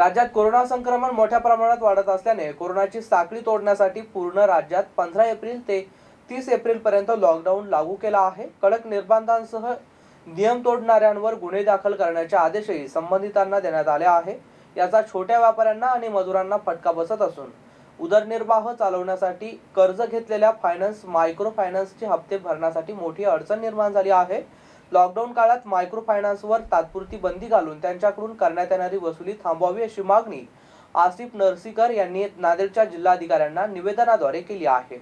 राज्यात कोरोना संक्रमण मोठ्या प्रमाणात वाढत असल्याने कोरोनाची साखळी तोडण्यासाठी पूर्ण राज्यात पंधरा एप्रिल ते तीस पर्यंत लॉकडाऊन लागू केला आहे कडक निर्बंधांसह नियम तोडणाऱ्यांवर गुन्हे दाखल करण्याचे आदेशही संबंधितांना देण्यात आले आहे याचा छोट्या व्यापाऱ्यांना आणि मजुरांना फटका बसत असून उदरनिर्वाह चालवण्यासाठी कर्ज घेतलेल्या फायनान्स मायक्रो फायनान्सचे हप्ते भरण्यासाठी मोठी अडचण निर्माण झाली आहे लॉकडाऊन काळात मायक्रो फायनान्सवर तात्पुरती बंदी घालून त्यांच्याकडून करण्यात येणारी वसुली थांबवावी अशी मागणी आसिफ नरसीकर यांनी नांदेडच्या जिल्हाधिकाऱ्यांना निवेदनाद्वारे केली आहे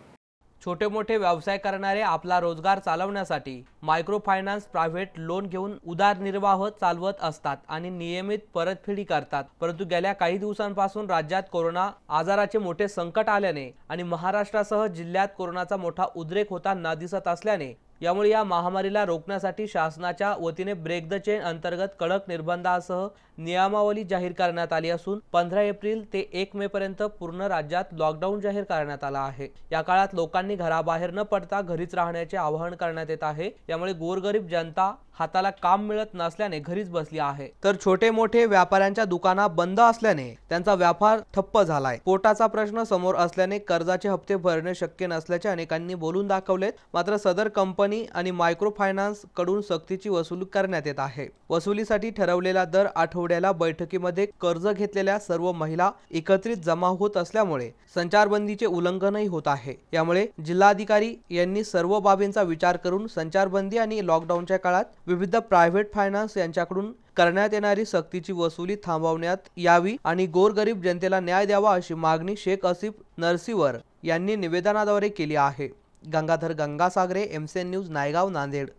छोटे मोठे व्यवसाय करणारे आपला रोजगार चालवण्यासाठी मायक्रो फायनान्स प्रायव्हेट लोन घेऊन उदारनिर्वाह चालवत असतात आणि नियमित परतफेडी करतात परंतु गेल्या काही दिवसांपासून राज्यात कोरोना आजाराचे मोठे संकट आल्याने आणि महाराष्ट्रासह जिल्ह्यात कोरोनाचा मोठा उद्रेक होताना दिसत असल्याने यामुळे या महामारीला रोखण्यासाठी शासनाच्या वतीने ब्रेक द चेन अंतर्गत कडक निर्बंधासह नियमावली जाहीर करण्यात आली असून पंधरा एप्रिल ते एक मे पर्यंत पूर्ण राज्यात लॉकडाऊन जाहीर करण्यात आला आहे या काळात लोकांनी घराबाहेर न पडता घरीच राहण्याचे आवाहन करण्यात येत आहे यामुळे गोरगरीब जनता हाताला काम मिळत नसल्याने घरीच बसली आहे तर छोटे मोठे व्यापाऱ्यांच्या दुकाना बंद असल्याने त्यांचा व्यापार ठप्प झालाय पोटाचा प्रश्न समोर असल्याने कर्जाचे हप्ते भरणे शक्य नसल्याचे अनेकांनी बोलून दाखवलेत मात्र सदर कंपनी कंपनी आणि मायक्रो फायनान्सकडून सक्तीची वसुली करण्यात येत आहे वसुलीसाठी ठरवलेला दर आठवड्याला बैठकीमध्ये कर्ज घेतलेल्या सर्व महिला एकत्रित जमा होत असल्यामुळे संचारबंदीचे उल्लंघनही होत आहे यामुळे जिल्हाधिकारी यांनी सर्व बाबींचा विचार करून संचारबंदी आणि लॉकडाऊनच्या काळात विविध प्रायव्हेट फायनान्स यांच्याकडून करण्यात येणारी सक्तीची वसुली थांबवण्यात यावी आणि गोरगरीब जनतेला न्याय द्यावा अशी मागणी शेख असिफ नरसिवर यांनी निवेदनाद्वारे केली आहे Gangadhar Gangasagare M C N news Naigaon Nanded